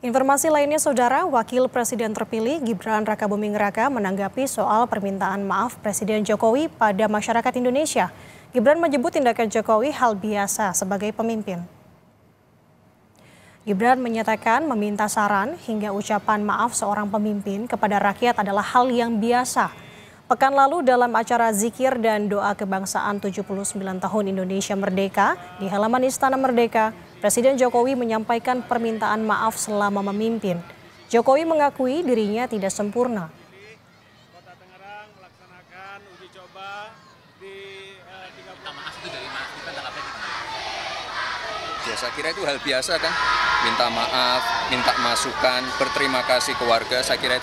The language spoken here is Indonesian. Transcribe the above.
Informasi lainnya, Saudara, Wakil Presiden terpilih Gibran Raka Buming Raka menanggapi soal permintaan maaf Presiden Jokowi pada masyarakat Indonesia. Gibran menyebut tindakan Jokowi hal biasa sebagai pemimpin. Gibran menyatakan meminta saran hingga ucapan maaf seorang pemimpin kepada rakyat adalah hal yang biasa. Pekan lalu dalam acara zikir dan doa kebangsaan 79 tahun Indonesia Merdeka di halaman Istana Merdeka, Presiden Jokowi menyampaikan permintaan maaf selama memimpin. Jokowi mengakui dirinya tidak sempurna. Kota Tangerang melaksanakan uji coba di eh, maaf itu dari kita Ya, saya kira itu hal biasa kan, minta maaf, minta masukan, berterima kasih ke warga, saya kira itu